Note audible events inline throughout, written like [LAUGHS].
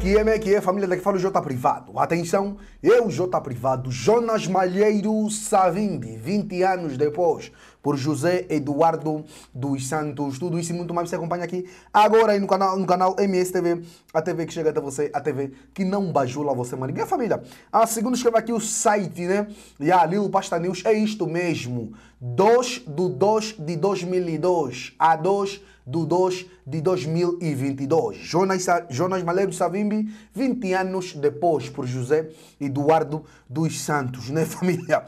que é, como que é, família? Daqui fala o Jota Privado. Atenção, eu, Jota Privado, Jonas Malheiro Savimbi, 20 anos depois, por José Eduardo dos Santos. Tudo isso e muito mais você acompanha aqui agora aí no canal, no canal MSTV, a TV que chega até você, a TV que não bajula você, mano. E a família? Ah, segundo escreve aqui o site, né? E ali o Pasta News é isto mesmo. 2 do 2 de 2002 a 2 de 2 de 2022. Jonas, Jonas Maleiro Savimbi, 20 anos depois, por José Eduardo dos Santos, né, [LAUGHS] família?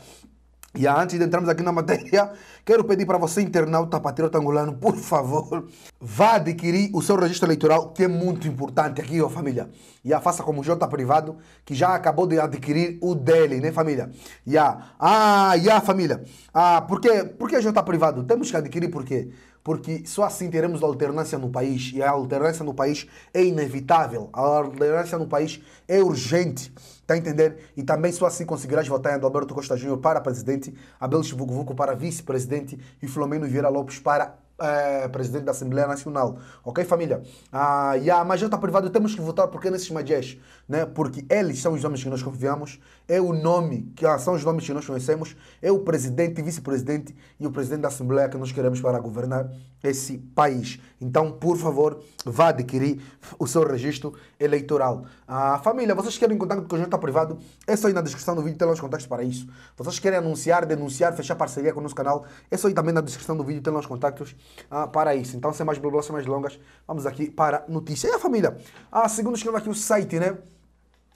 E antes de entrarmos aqui na matéria, quero pedir para você, internauta patriota angolano, por favor, vá adquirir o seu registro eleitoral, que é muito importante aqui, ó família. E a faça como J privado, que já acabou de adquirir o dele, né família? E a, ah, e a família. Ah, porque, porque J privado? Temos que adquirir porque porque só assim teremos alternância no país e a alternância no país é inevitável, a alternância no país é urgente, tá entendendo E também só assim conseguirás votar em Alberto Costa Júnior para presidente, Abel Chivucovuco para vice-presidente e Flamengo Vieira Lopes para é, presidente da Assembleia Nacional. Ok, família? Ah, e a major está privada, temos que votar porque é nesses magias, né? Porque eles são os homens que nós confiamos, é o nome, que ah, são os nomes que nós conhecemos, é o presidente, vice-presidente e o presidente da Assembleia que nós queremos para governar esse país. Então, por favor, vá adquirir o seu registro eleitoral. Ah, família, vocês querem contato com o jornal privado? É só ir na descrição do vídeo, tem lá os contatos para isso. Vocês querem anunciar, denunciar, fechar parceria com o nosso canal? É só ir também na descrição do vídeo, tem lá os contatos ah, para isso. Então, sem mais blá sem mais longas, vamos aqui para notícia. E a família? Ah, segundo escreve aqui o site, né?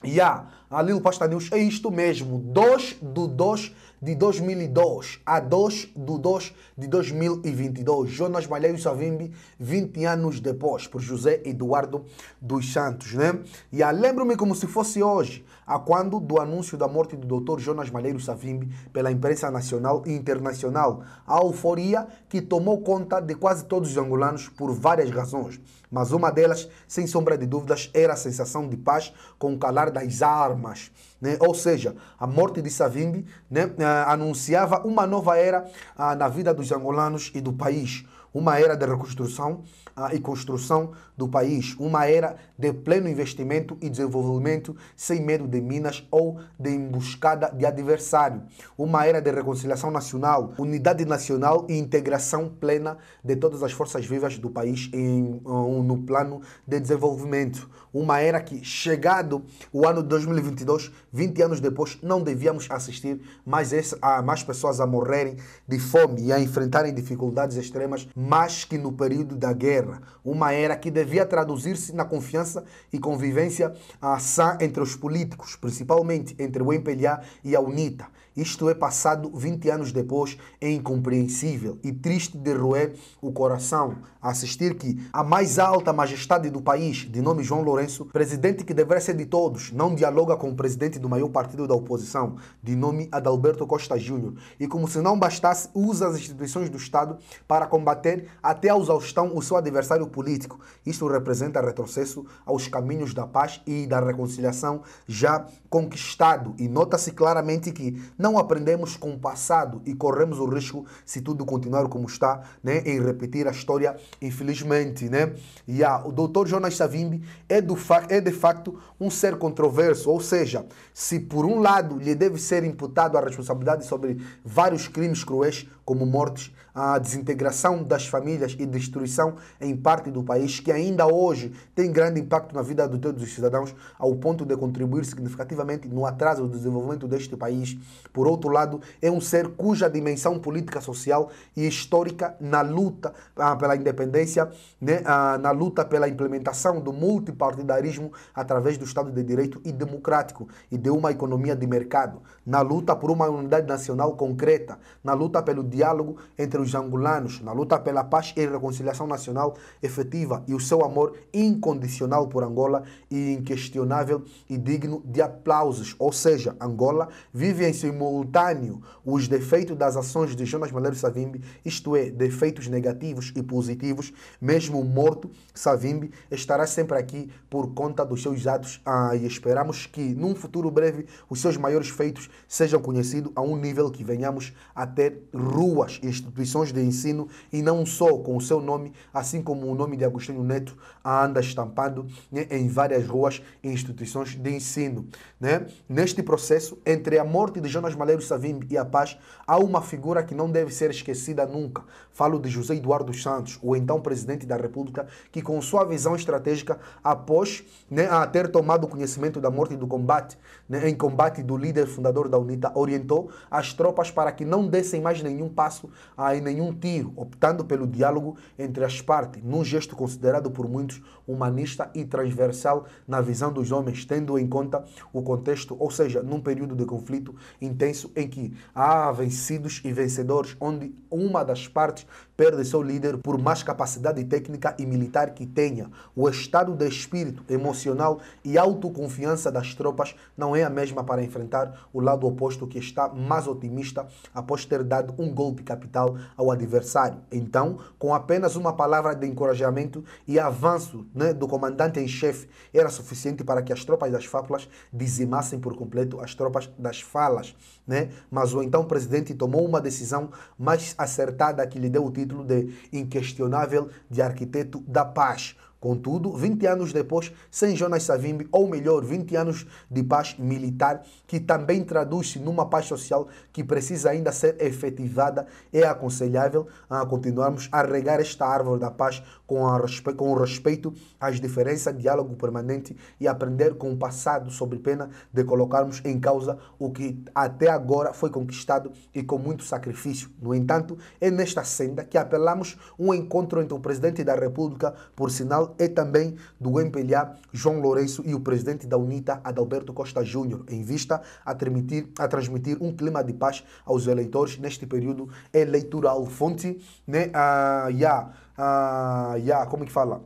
E yeah. a ali no Pasta News, é isto mesmo. 2 do 2 de 2002 a 2 do 2 de 2022. Jonas Malheiro Savimbi, 20 anos depois, por José Eduardo dos Santos, né? E ah, lembro-me como se fosse hoje, a quando do anúncio da morte do Dr. Jonas Malheiro Savimbi pela imprensa nacional e internacional. A euforia que tomou conta de quase todos os angolanos por várias razões. Mas uma delas, sem sombra de dúvidas, era a sensação de paz com o calar das armas mais. Né? Ou seja, a morte de Savimbi né, eh, anunciava uma nova era ah, na vida dos angolanos e do país. Uma era de reconstrução ah, e construção do país. Uma era de pleno investimento e desenvolvimento sem medo de minas ou de emboscada de adversário. Uma era de reconciliação nacional, unidade nacional e integração plena de todas as forças vivas do país em, no plano de desenvolvimento. Uma era que, chegado o ano 2022, 20 anos depois, não devíamos assistir mais esse, a mais pessoas a morrerem de fome e a enfrentarem dificuldades extremas, mais que no período da guerra. Uma era que devia traduzir-se na confiança e convivência sã entre os políticos, principalmente entre o MPLA e a UNITA. Isto é passado 20 anos depois, é incompreensível e triste de roer o coração assistir que a mais alta majestade do país, de nome João Lourenço, presidente que deveria ser de todos, não dialoga com o presidente do do maior partido da oposição, de nome Adalberto Costa Júnior, e como se não bastasse, usa as instituições do Estado para combater até a exaustão o seu adversário político. Isto representa retrocesso aos caminhos da paz e da reconciliação já conquistado. E nota-se claramente que não aprendemos com o passado e corremos o risco, se tudo continuar como está, né, em repetir a história, infelizmente. Né? E a o doutor Jonas Savimbi é, do é de facto um ser controverso, ou seja, se por um lado lhe deve ser imputado a responsabilidade sobre vários crimes cruéis, como mortes, a desintegração das famílias e destruição em parte do país, que ainda hoje tem grande impacto na vida de todos os cidadãos, ao ponto de contribuir significativamente no atraso do desenvolvimento deste país. Por outro lado, é um ser cuja dimensão política, social e histórica na luta ah, pela independência, né, ah, na luta pela implementação do multipartidarismo através do Estado de Direito e democrático e de uma economia de mercado, na luta por uma unidade nacional concreta, na luta pelo diálogo entre os angolanos na luta pela paz e reconciliação nacional efetiva e o seu amor incondicional por Angola e inquestionável e digno de aplausos. Ou seja, Angola vive em simultâneo os defeitos das ações de Jonas Malheiro Savimbi, isto é, defeitos negativos e positivos. Mesmo morto, Savimbi estará sempre aqui por conta dos seus atos ah, e esperamos que, num futuro breve, os seus maiores feitos sejam conhecidos a um nível que venhamos a ter ruas e instituições instituições de ensino e não só com o seu nome, assim como o nome de Agostinho Neto anda estampado né, em várias ruas e instituições de ensino. Né? Neste processo, entre a morte de Jonas Malheiro Savimbi e a paz, há uma figura que não deve ser esquecida nunca. Falo de José Eduardo Santos, o então presidente da República, que com sua visão estratégica, após né, a ter tomado conhecimento da morte do combate, né, em combate do líder fundador da UNITA, orientou as tropas para que não dessem mais nenhum passo a nenhum tiro, optando pelo diálogo entre as partes, num gesto considerado por muitos humanista e transversal na visão dos homens, tendo em conta o contexto, ou seja, num período de conflito intenso em que há vencidos e vencedores, onde uma das partes perde seu líder por mais capacidade técnica e militar que tenha. O estado de espírito emocional e autoconfiança das tropas não é a mesma para enfrentar o lado oposto que está mais otimista após ter dado um golpe capital ao adversário. Então, com apenas uma palavra de encorajamento e avanço né, do comandante em chefe, era suficiente para que as tropas das fábulas dizimassem por completo as tropas das falas. Né? Mas o então presidente tomou uma decisão mais acertada que lhe deu o título de inquestionável de arquiteto da paz Contudo, 20 anos depois, sem Jonas Savimbi, ou melhor, 20 anos de paz militar, que também traduz-se numa paz social que precisa ainda ser efetivada, é aconselhável a continuarmos a regar esta árvore da paz com, respe... com respeito às diferenças, diálogo permanente e aprender com o passado, sob pena de colocarmos em causa o que até agora foi conquistado e com muito sacrifício. No entanto, é nesta senda que apelamos um encontro entre o presidente da República, por sinal, e também do MPLA, João Lourenço, e o presidente da UNITA, Adalberto Costa Júnior, em vista a transmitir, a transmitir um clima de paz aos eleitores neste período eleitoral. Fonte, né? Ah, yeah ah, yeah, como é que fala?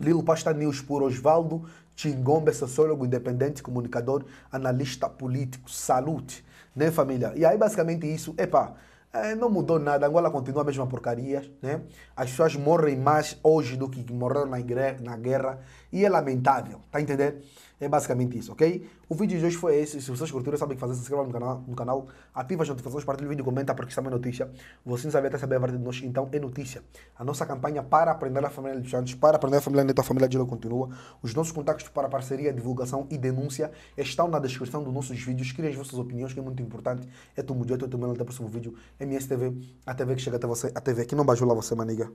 Lilo Pasta News por Osvaldo Chingombe, sociólogo independente, comunicador, analista político. Salute, né, família? E aí, basicamente, isso, epá, eh, não mudou nada. Angola continua a mesma porcaria, né? As pessoas morrem mais hoje do que morreram na, na guerra. E é lamentável, tá entendendo? É basicamente isso, ok? O vídeo de hoje foi esse. Se vocês curtiram, sabem o que fazer. Se inscrevam no canal, no canal ativa as notificações, partilha o vídeo, comenta, porque está também é notícia. Você não sabia até saber a verdade de nós, então é notícia. A nossa campanha para aprender a família dos Santos, para aprender a família Neto, a família Lula continua. Os nossos contactos para parceria, divulgação e denúncia estão na descrição dos nossos vídeos. Criem as vossas opiniões, que é muito importante. É tu mudioto, eu também até o próximo vídeo. MSTV, a TV que chega até você, a TV que não bajula você, maniga.